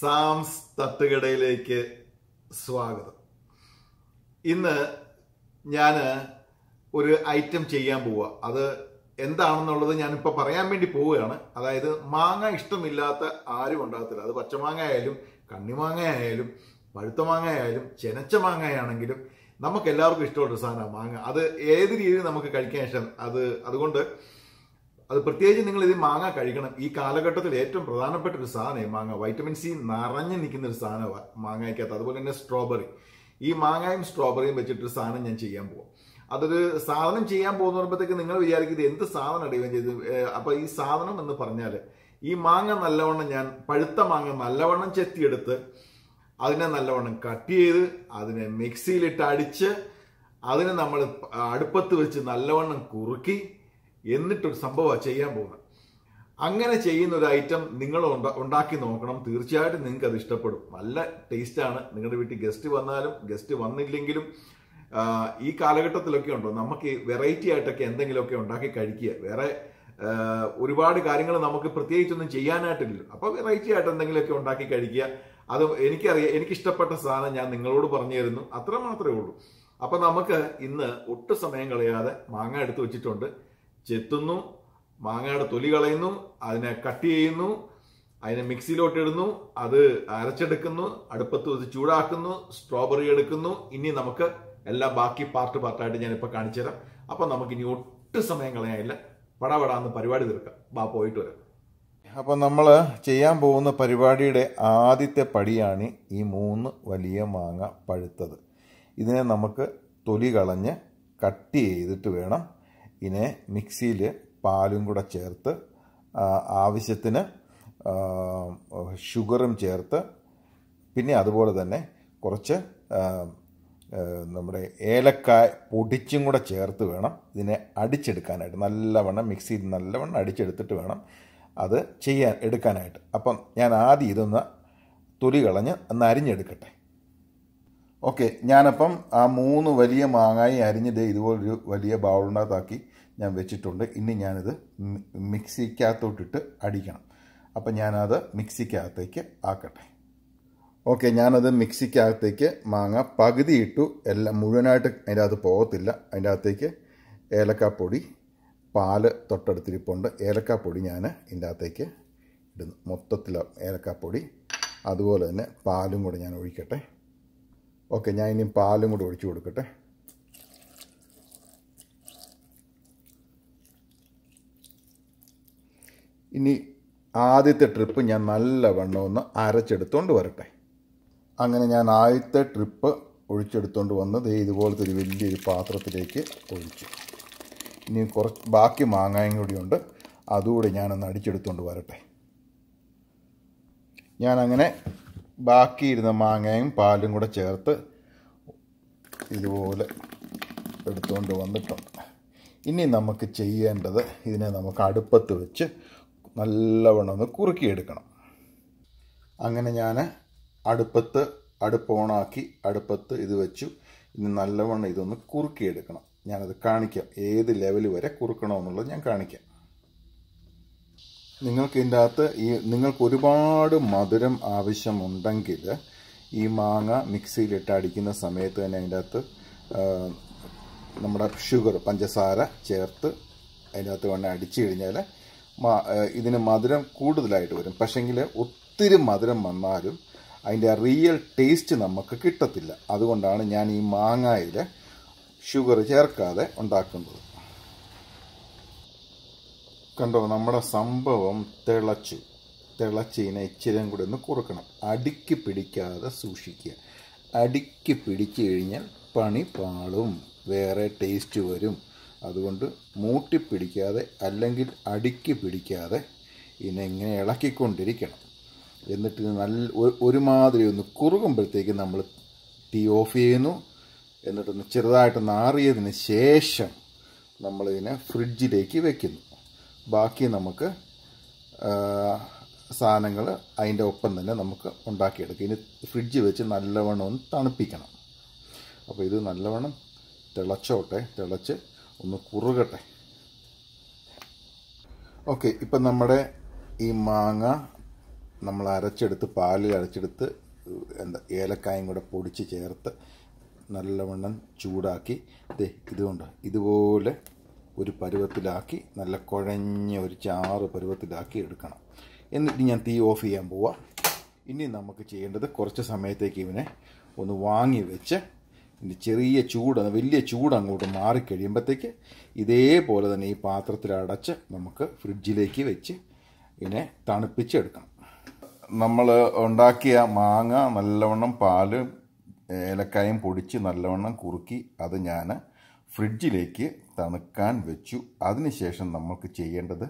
സാംസ് തട്ടുകടയിലേക്ക് സ്വാഗതം ഇന്ന് ഞാൻ ഒരു ഐറ്റം ചെയ്യാൻ പോവുക അത് എന്താണെന്നുള്ളത് ഞാനിപ്പോൾ പറയാൻ വേണ്ടി പോവുകയാണ് അതായത് മാങ്ങ ഇഷ്ടമില്ലാത്ത ആരും ഉണ്ടാകത്തില്ല അത് പച്ചമാങ്ങ ആയാലും കണ്ണിമാങ്ങ ആയാലും പഴുത്ത മാങ്ങ ആയാലും ചെനച്ച ആണെങ്കിലും നമുക്ക് എല്ലാവർക്കും ഇഷ്ടമുള്ള സാധനമാണ് മാങ്ങ അത് ഏത് രീതിയിൽ നമുക്ക് കഴിക്കാൻ ഇഷ്ടം അത് അതുകൊണ്ട് അത് പ്രത്യേകിച്ച് നിങ്ങൾ ഇത് മാങ്ങ കഴിക്കണം ഈ കാലഘട്ടത്തിൽ ഏറ്റവും പ്രധാനപ്പെട്ട ഒരു സാധനം മാങ്ങ വൈറ്റമിൻ സി നിറഞ്ഞു നിൽക്കുന്ന ഒരു സാധനമാണ് മാങ്ങയ്ക്കകത്ത് അതുപോലെ തന്നെ സ്ട്രോബെറി ഈ മാങ്ങയും സ്ട്രോബെറിയും വെച്ചിട്ടൊരു സാധനം ഞാൻ ചെയ്യാൻ പോകും അതൊരു സാധനം ചെയ്യാൻ പോകുന്ന പറയുമ്പോഴത്തേക്ക് നിങ്ങൾ വിചാരിക്കും ഇത് എന്ത് സാധനം അടിയുകയും ചെയ്തു അപ്പോൾ ഈ സാധനം എന്ന് പറഞ്ഞാൽ ഈ മാങ്ങ നല്ലവണ്ണം ഞാൻ പഴുത്ത മാങ്ങ നല്ലവണ്ണം ചെത്തിയെടുത്ത് അതിനെ നല്ലവണ്ണം കട്ട് ചെയ്ത് അതിനെ മിക്സിയിലിട്ട് അടിച്ച് അതിനെ നമ്മൾ അടുപ്പത്ത് വെച്ച് നല്ലവണ്ണം കുറുക്കി എന്നിട്ടൊരു സംഭവമാണ് ചെയ്യാൻ പോകുന്നത് അങ്ങനെ ചെയ്യുന്ന ഒരു ഐറ്റം നിങ്ങൾ ഉണ്ടാക്കി നോക്കണം തീർച്ചയായിട്ടും നിങ്ങൾക്ക് അത് ഇഷ്ടപ്പെടും നല്ല ടേസ്റ്റാണ് നിങ്ങളുടെ വീട്ടിൽ ഗസ്റ്റ് വന്നാലും ഗസ്റ്റ് വന്നില്ലെങ്കിലും ഈ കാലഘട്ടത്തിലൊക്കെ ഉണ്ടോ നമുക്ക് വെറൈറ്റി ആയിട്ടൊക്കെ എന്തെങ്കിലുമൊക്കെ ഉണ്ടാക്കി കഴിക്കുക വേറെ ഒരുപാട് കാര്യങ്ങൾ നമുക്ക് പ്രത്യേകിച്ചൊന്നും ചെയ്യാനായിട്ടില്ല അപ്പോൾ വെറൈറ്റി ആയിട്ട് എന്തെങ്കിലുമൊക്കെ ഉണ്ടാക്കി കഴിക്കുക അത് എനിക്കറിയാം എനിക്കിഷ്ടപ്പെട്ട സാധനം ഞാൻ നിങ്ങളോട് പറഞ്ഞു തരുന്നു അത്ര മാത്രമേ ഉള്ളൂ അപ്പം നമുക്ക് ഇന്ന് ഒട്ടും സമയം കളയാതെ മാങ്ങ എടുത്തു വെച്ചിട്ടുണ്ട് ചെത്തുന്നു മാങ്ങയുടെ തൊലി കളയുന്നു അതിനെ കട്ട് ചെയ്യുന്നു അതിനെ മിക്സിയിലോട്ടിടുന്നു അത് അരച്ചെടുക്കുന്നു അടുപ്പത്ത് വെച്ച് ചൂടാക്കുന്നു സ്ട്രോബെറി എടുക്കുന്നു ഇനി നമുക്ക് എല്ലാ ബാക്കി പാർട്ട് പാർട്ടായിട്ട് ഞാനിപ്പോൾ കാണിച്ചു തരാം അപ്പം നമുക്ക് ഇനി ഒട്ടും സമയം കളയാനില്ല പടപടാന്ന് പരിപാടി തീർക്കാം ബാ പോയിട്ട് വരാം അപ്പം നമ്മൾ ചെയ്യാൻ പോകുന്ന പരിപാടിയുടെ ആദ്യത്തെ പടിയാണ് ഈ മൂന്ന് വലിയ മാങ്ങ പഴുത്തത് ഇതിനെ നമുക്ക് തൊലി കളഞ്ഞ് കട്ട് ചെയ്തിട്ട് വേണം ഇനെ മിക്സിയിൽ പാലും കൂടെ ചേർത്ത് ആവശ്യത്തിന് ഷുഗറും ചേർത്ത് പിന്നെ അതുപോലെ തന്നെ കുറച്ച് നമ്മുടെ ഏലക്ക പൊടിച്ചും കൂടെ ചേർത്ത് വേണം ഇതിനെ അടിച്ചെടുക്കാനായിട്ട് നല്ലവണ്ണം മിക്സിയിൽ നല്ലവണ്ണം അടിച്ചെടുത്തിട്ട് വേണം അത് ചെയ്യാൻ എടുക്കാനായിട്ട് അപ്പം ഞാൻ ആദ്യം ഇതൊന്ന് തൊലി കളഞ്ഞ് ഒന്ന് അരിഞ്ഞെടുക്കട്ടെ ഓക്കെ ഞാനപ്പം ആ മൂന്ന് വലിയ മാങ്ങായി അരിഞ്ഞിട്ട് ഇതുപോലൊരു വലിയ ബൗളിനകത്താക്കി ഞാൻ വെച്ചിട്ടുണ്ട് ഇനി ഞാനിത് മിക്സിക്കകത്തോട്ടിട്ട് അടിക്കണം അപ്പം ഞാനത് മിക്സിക്കകത്തേക്ക് ആക്കട്ടെ ഓക്കെ ഞാനത് മിക്സിക്കകത്തേക്ക് മാങ്ങ പകുതി ഇട്ടു എല്ലാം മുഴുവനായിട്ട് അതിൻ്റെ അകത്ത് പോകത്തില്ല അതിൻ്റെ അകത്തേക്ക് ഏലക്കാപ്പൊടി പാല് തൊട്ടടുത്തിരിപ്പുണ്ട് ഏലക്കാപ്പൊടി ഞാൻ ഇതിൻ്റെ അകത്തേക്ക് ഇടുന്നു മൊത്തത്തിൽ ഏലക്കാപ്പൊടി അതുപോലെ തന്നെ പാലും കൂടെ ഞാൻ ഒഴിക്കട്ടെ ഓക്കെ ഞാൻ ഇനിയും പാലും കൂടെ ഒഴിച്ചു കൊടുക്കട്ടെ ഇനി ആദ്യത്തെ ട്രിപ്പ് ഞാൻ നല്ലവണ്ണം ഒന്ന് അരച്ചെടുത്തുകൊണ്ട് വരട്ടെ അങ്ങനെ ഞാൻ ആദ്യത്തെ ട്രിപ്പ് ഒഴിച്ചെടുത്തുകൊണ്ട് വന്ന് ദേ ഇതുപോലത്തെ ഒരു വലിയൊരു പാത്രത്തിലേക്ക് ഒഴിച്ചു ഇനി കുറച്ച് ബാക്കി മാങ്ങായും കൂടിയുണ്ട് അതുകൂടി ഞാനൊന്ന് അടിച്ചെടുത്തുകൊണ്ട് വരട്ടെ ഞാനങ്ങനെ ബാക്കിയിരുന്ന മാങ്ങയും പാലും കൂടെ ചേർത്ത് ഇതുപോലെ എടുത്തുകൊണ്ട് വന്നിട്ടുണ്ട് ഇനി നമുക്ക് ചെയ്യേണ്ടത് ഇതിനെ നമുക്ക് അടുപ്പത്ത് വെച്ച് നല്ലവണ്ണം ഒന്ന് കുറുക്കിയെടുക്കണം അങ്ങനെ ഞാൻ അടുപ്പത്ത് അടുപ്പ് ഓണാക്കി അടുപ്പത്ത് ഇത് വെച്ചു ഇനി നല്ലവണ്ണം ഇതൊന്ന് കുറുക്കിയെടുക്കണം ഞാനത് കാണിക്കാം ഏത് ലെവൽ വരെ കുറുക്കണമെന്നുള്ളത് ഞാൻ കാണിക്കാം നിങ്ങൾക്ക് ഇതിൻ്റെ അകത്ത് ഈ നിങ്ങൾക്ക് ഒരുപാട് മധുരം ആവശ്യമുണ്ടെങ്കിൽ ഈ മാങ്ങ മിക്സിയിലിട്ട് അടിക്കുന്ന സമയത്ത് തന്നെ അതിൻ്റെ അകത്ത് നമ്മുടെ ഷുഗർ പഞ്ചസാര ചേർത്ത് അതിൻ്റെ അകത്ത് വേണ്ട അടിച്ചു കഴിഞ്ഞാൽ ഇതിന് മധുരം കൂടുതലായിട്ട് വരും പക്ഷേങ്കിൽ ഒത്തിരി മധുരം വന്നാലും അതിൻ്റെ റിയൽ ടേസ്റ്റ് നമുക്ക് കിട്ടത്തില്ല അതുകൊണ്ടാണ് ഞാൻ ഈ മാങ്ങയിൽ ഷുഗർ ചേർക്കാതെ ഉണ്ടാക്കുന്നത് കണ്ടോ നമ്മുടെ സംഭവം തിളച്ചു തിളച്ചതിനെ ഇച്ചിരിയും കൂടെ ഒന്ന് കുറുക്കണം അടിക്ക് പിടിക്കാതെ സൂക്ഷിക്കുക അടിക്ക് പിടിച്ചു കഴിഞ്ഞാൽ പണി പാളും വേറെ ടേസ്റ്റ് വരും അതുകൊണ്ട് മൂട്ടിപ്പിടിക്കാതെ അല്ലെങ്കിൽ അടുക്കി പിടിക്കാതെ ഇതിനെ ഇങ്ങനെ ഇളക്കിക്കൊണ്ടിരിക്കണം എന്നിട്ട് നല്ല ഒരുമാതിരി ഒന്ന് കുറുകുമ്പോഴത്തേക്ക് നമ്മൾ തീ ഓഫ് ചെയ്യുന്നു എന്നിട്ടൊന്ന് ചെറുതായിട്ട് നാറിയതിന് ശേഷം നമ്മളിതിനെ ഫ്രിഡ്ജിലേക്ക് വെക്കുന്നു ബാക്കി നമുക്ക് സാധനങ്ങൾ അതിൻ്റെ ഒപ്പം തന്നെ നമുക്ക് ഉണ്ടാക്കിയെടുക്കും ഇനി ഫ്രിഡ്ജ് വെച്ച് നല്ലവണ്ണം ഒന്ന് തണുപ്പിക്കണം അപ്പോൾ ഇത് നല്ലവണ്ണം തിളച്ചോട്ടെ തിളച്ച് ഒന്ന് കുറുകട്ടെ ഓക്കെ ഇപ്പം നമ്മുടെ ഈ മാങ്ങ നമ്മൾ അരച്ചെടുത്ത് പാലിൽ അരച്ചെടുത്ത് എന്താ ഏലക്കായും കൂടെ പൊടിച്ച് ചേർത്ത് നല്ലവണ്ണം ചൂടാക്കി ഇതുകൊണ്ട് ഇതുപോലെ ഒരു പരുവത്തിലാക്കി നല്ല കുഴഞ്ഞ ഒരു ചാറ് പരുവത്തിലാക്കി എടുക്കണം എന്നിട്ട് ഞാൻ തീ ഓഫ് ചെയ്യാൻ പോവാം ഇനി നമുക്ക് ചെയ്യേണ്ടത് കുറച്ച് സമയത്തേക്ക് ഇവനെ ഒന്ന് വാങ്ങി വെച്ച് ഇതിൻ്റെ ചെറിയ ചൂട് വലിയ ചൂട് അങ്ങോട്ട് മാറിക്കഴിയുമ്പോഴത്തേക്ക് ഇതേപോലെ തന്നെ ഈ പാത്രത്തിൽ അടച്ച് നമുക്ക് ഫ്രിഡ്ജിലേക്ക് വെച്ച് ഇതിനെ തണുപ്പിച്ചെടുക്കണം നമ്മൾ ഉണ്ടാക്കിയ മാങ്ങ നല്ലവണ്ണം പാല് ഏലക്കായും പൊടിച്ച് നല്ലവണ്ണം കുറുക്കി അത് ഞാൻ ഫ്രിഡ്ജിലേക്ക് തണുക്കാൻ വെച്ചു അതിനുശേഷം നമുക്ക് ചെയ്യേണ്ടത്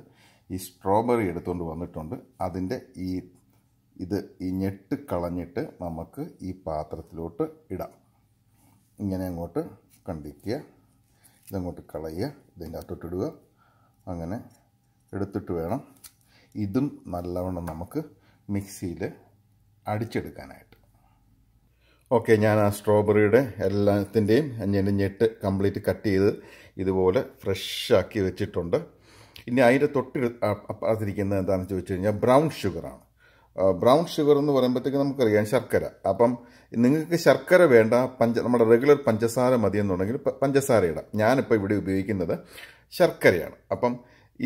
ഈ സ്ട്രോബെറി എടുത്തുകൊണ്ട് വന്നിട്ടുണ്ട് അതിൻ്റെ ഈ ഇത് ഈ ഞെട്ട് കളഞ്ഞിട്ട് നമുക്ക് ഈ പാത്രത്തിലോട്ട് ഇടാം ഇങ്ങനെ അങ്ങോട്ട് കണ്ടിക്കുക ഇതങ്ങോട്ട് കളയുക ഇതിൻ്റെ അകത്തോട്ടിടുക അങ്ങനെ എടുത്തിട്ട് വേണം ഇതും നല്ലവണ്ണം നമുക്ക് മിക്സിയിൽ അടിച്ചെടുക്കാനായിട്ട് ഓക്കെ ഞാൻ ആ സ്ട്രോബെറിയുടെ എല്ലാത്തിൻ്റെയും അഞ്ഞിൻ്റെ ഞെട്ട് കംപ്ലീറ്റ് കട്ട് ചെയ്ത് ഇതുപോലെ ഫ്രഷാക്കി വെച്ചിട്ടുണ്ട് ഇനി അതിൻ്റെ തൊട്ട് അപ്പുറത്തിരിക്കുന്നത് എന്താണെന്ന് ചോദിച്ചു കഴിഞ്ഞാൽ ബ്രൗൺ ഷുഗറാണ് ബ്രൗൺ ഷുഗർ എന്ന് പറയുമ്പോഴത്തേക്ക് നമുക്കറിയാം ശർക്കര അപ്പം നിങ്ങൾക്ക് ശർക്കര വേണ്ട പഞ്ച നമ്മുടെ റെഗുലർ പഞ്ചസാര മതി എന്നുണ്ടെങ്കിൽ പഞ്ചസാര ഇടാം ഞാനിപ്പോൾ ഇവിടെ ഉപയോഗിക്കുന്നത് ശർക്കരയാണ് അപ്പം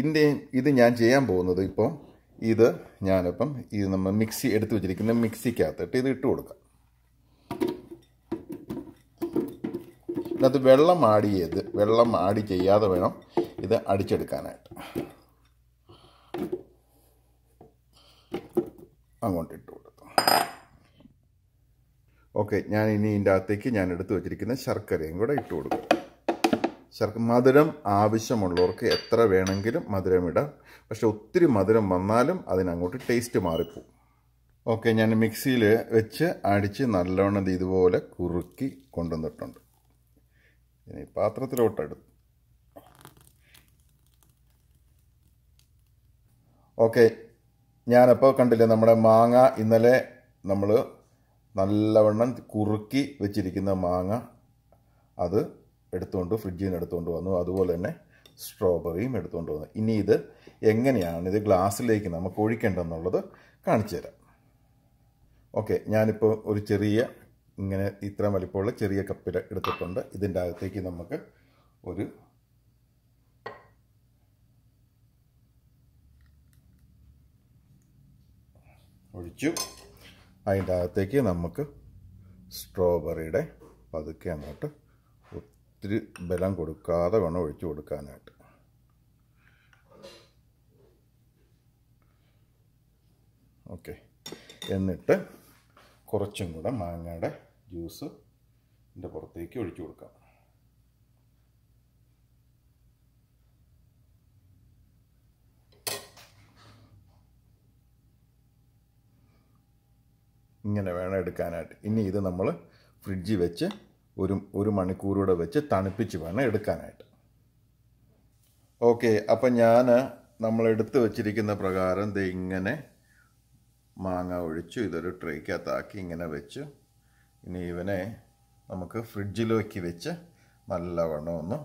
ഇതിൻ്റെ ഇത് ഞാൻ ചെയ്യാൻ പോകുന്നത് ഇപ്പോൾ ഇത് ഞാനിപ്പം ഇത് നമ്മൾ മിക്സി എടുത്തു വെച്ചിരിക്കുന്ന മിക്സിക്കകത്തിട്ട് ഇത് ഇട്ട് കൊടുക്കാം ഇതിനകത്ത് വെള്ളം ആഡ് ചെയ്ത് വെള്ളം ആഡ് ചെയ്യാതെ വേണം ഇത് അടിച്ചെടുക്കാനായിട്ട് അങ്ങോട്ട് ഇട്ട് കൊടുത്തു ഓക്കെ ഞാൻ ഇനി ഇതിൻ്റെ അകത്തേക്ക് ഞാൻ എടുത്തു വെച്ചിരിക്കുന്ന ശർക്കരയും കൂടെ ഇട്ട് കൊടുക്കും ശർക്ക മധുരം ആവശ്യമുള്ളവർക്ക് എത്ര വേണമെങ്കിലും മധുരം ഇടാം പക്ഷെ ഒത്തിരി മധുരം വന്നാലും അതിനങ്ങോട്ട് ടേസ്റ്റ് മാറിപ്പോവും ഓക്കെ ഞാൻ മിക്സിയിൽ വെച്ച് അടിച്ച് നല്ലോണം ഇതുപോലെ കുറുക്കി കൊണ്ടുവന്നിട്ടുണ്ട് ഇനി പാത്രത്തിലോട്ടെടുത്തു ഓക്കെ ഞാനപ്പോൾ കണ്ടില്ലേ നമ്മുടെ മാങ്ങ ഇന്നലെ നമ്മൾ നല്ലവണ്ണം കുറുക്കി വെച്ചിരിക്കുന്ന മാങ്ങ അത് എടുത്തുകൊണ്ട് ഫ്രിഡ്ജിൽ നിന്ന് എടുത്തുകൊണ്ട് വന്നു അതുപോലെ തന്നെ സ്ട്രോബെറിയും എടുത്തുകൊണ്ട് വന്നു ഇനി ഇത് എങ്ങനെയാണ് ഇത് ഗ്ലാസ്സിലേക്ക് നമുക്ക് ഒഴിക്കേണ്ടതെന്നുള്ളത് കാണിച്ചു തരാം ഓക്കെ ഞാനിപ്പോൾ ഒരു ചെറിയ ഇങ്ങനെ ഇത്ര വലിപ്പമുള്ള ചെറിയ കപ്പിൽ എടുത്തിട്ടുണ്ട് ഇതിൻ്റെ അകത്തേക്ക് നമുക്ക് ഒരു ഒഴിച്ചു അതിൻ്റെ അകത്തേക്ക് നമുക്ക് സ്ട്രോബെറിയുടെ പതുക്കെ അങ്ങോട്ട് ഒത്തിരി ബലം കൊടുക്കാതെ വേണം ഒഴിച്ചു കൊടുക്കാനായിട്ട് ഓക്കെ എന്നിട്ട് കുറച്ചും കൂടെ മാങ്ങയുടെ ജ്യൂസ് ഇതിൻ്റെ പുറത്തേക്ക് ഒഴിച്ചു കൊടുക്കാം ഇങ്ങനെ വേണം എടുക്കാനായിട്ട് ഇനി ഇത് നമ്മൾ ഫ്രിഡ്ജിൽ വെച്ച് ഒരു ഒരു മണിക്കൂറൂടെ വെച്ച് തണുപ്പിച്ച് വേണം എടുക്കാനായിട്ട് ഓക്കെ അപ്പം ഞാൻ നമ്മൾ എടുത്തു വച്ചിരിക്കുന്ന പ്രകാരം ഇത് ഇങ്ങനെ മാങ്ങ ഒഴിച്ചു ഇതൊരു ട്രേക്കകത്താക്കി ഇങ്ങനെ വെച്ചു ഇനി ഇവനെ നമുക്ക് ഫ്രിഡ്ജിലേക്ക് വെച്ച് നല്ലവണ്ണം ഒന്ന്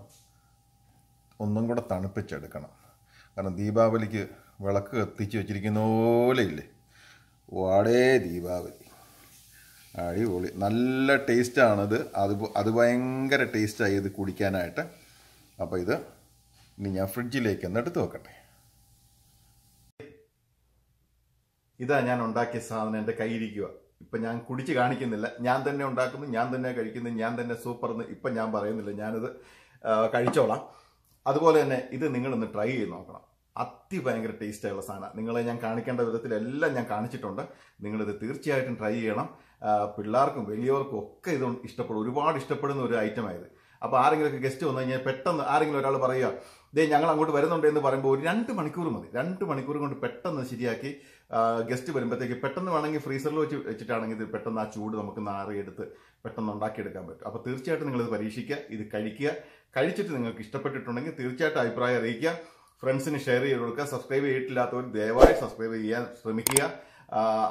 ഒന്നും കൂടെ തണുപ്പിച്ചെടുക്കണം കാരണം ദീപാവലിക്ക് വിളക്ക് കത്തിച്ച് വെച്ചിരിക്കുന്ന പോലെ ഇല്ലേ വാടേ ദീപാവലി അടിപൊളി നല്ല ടേസ്റ്റാണിത് അത് അത് ഭയങ്കര ടേസ്റ്റായി ഇത് കുടിക്കാനായിട്ട് അപ്പോൾ ഇത് ഇനി ഞാൻ ഫ്രിഡ്ജിലേക്ക് ഒന്ന് എടുത്ത് വെക്കട്ടെ ഇതാ ഞാൻ ഉണ്ടാക്കിയ സാധനം എൻ്റെ കയ്യിരിക്കുക ഇപ്പം ഞാൻ കുടിച്ച് കാണിക്കുന്നില്ല ഞാൻ തന്നെ ഉണ്ടാക്കുന്നു ഞാൻ തന്നെ കഴിക്കുന്നു ഞാൻ തന്നെ സൂപ്പർ എന്ന് ഇപ്പം ഞാൻ പറയുന്നില്ല ഞാനിത് കഴിച്ചോളാം അതുപോലെ തന്നെ ഇത് നിങ്ങളൊന്ന് ട്രൈ ചെയ്ത് നോക്കണം അതിഭയങ്കര ടേസ്റ്റായുള്ള സാധനം നിങ്ങളെ ഞാൻ കാണിക്കേണ്ട വിധത്തിലെല്ലാം ഞാൻ കാണിച്ചിട്ടുണ്ട് നിങ്ങളിത് തീർച്ചയായിട്ടും ട്രൈ ചെയ്യണം പിള്ളേർക്കും വലിയവർക്കും ഒക്കെ ഇത് ഇഷ്ടപ്പെടും ഒരുപാട് ഇഷ്ടപ്പെടുന്ന ഒരു ആയത് അപ്പോൾ ആരെങ്കിലുമൊക്കെ ഗസ്റ്റ് വന്നു കഴിഞ്ഞാൽ പെട്ടെന്ന് ആരെങ്കിലും ഒരാൾ പറയുക ദേ ഞങ്ങൾ അങ്ങോട്ട് വരുന്നുണ്ട് എന്ന് പറയുമ്പോൾ ഒരു രണ്ട് മണിക്കൂർ മതി രണ്ട് മണിക്കൂർ കൊണ്ട് പെട്ടെന്ന് ശരിയാക്കി ഗസ്റ്റ് വരുമ്പോഴത്തേക്ക് പെട്ടെന്ന് വേണമെങ്കിൽ ഫ്രീസറിൽ വെച്ച് വെച്ചിട്ടാണെങ്കിൽ ഇത് പെട്ടെന്ന് ആ ചൂട് നമുക്ക് നാറിയെടുത്ത് പെട്ടെന്ന് ഉണ്ടാക്കിയെടുക്കാൻ പറ്റും അപ്പോൾ തീർച്ചയായിട്ടും നിങ്ങളിത് പരീക്ഷിക്കുക ഇത് കഴിക്കുക കഴിച്ചിട്ട് നിങ്ങൾക്ക് ഇഷ്ടപ്പെട്ടിട്ടുണ്ടെങ്കിൽ തീർച്ചയായിട്ടും അഭിപ്രായം അറിയിക്കുക ഫ്രണ്ട്സിന് ഷെയർ ചെയ്ത് കൊടുക്കുക സബ്സ്ക്രൈബ് ചെയ്തിട്ടില്ലാത്തവർ ദയവായി സബ്സ്ക്രൈബ് ചെയ്യാൻ ശ്രമിക്കുക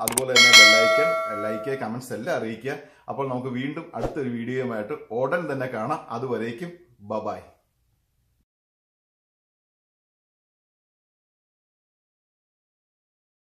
അതുപോലെ തന്നെ ബെല്ലൈക്കൺ ലൈക്ക് കമൻസ് എല്ലാം അറിയിക്കുക അപ്പോൾ നമുക്ക് വീണ്ടും അടുത്തൊരു വീഡിയോയുമായിട്ട് ഉടൻ തന്നെ കാണാം അതുവരേക്കും ബബായ്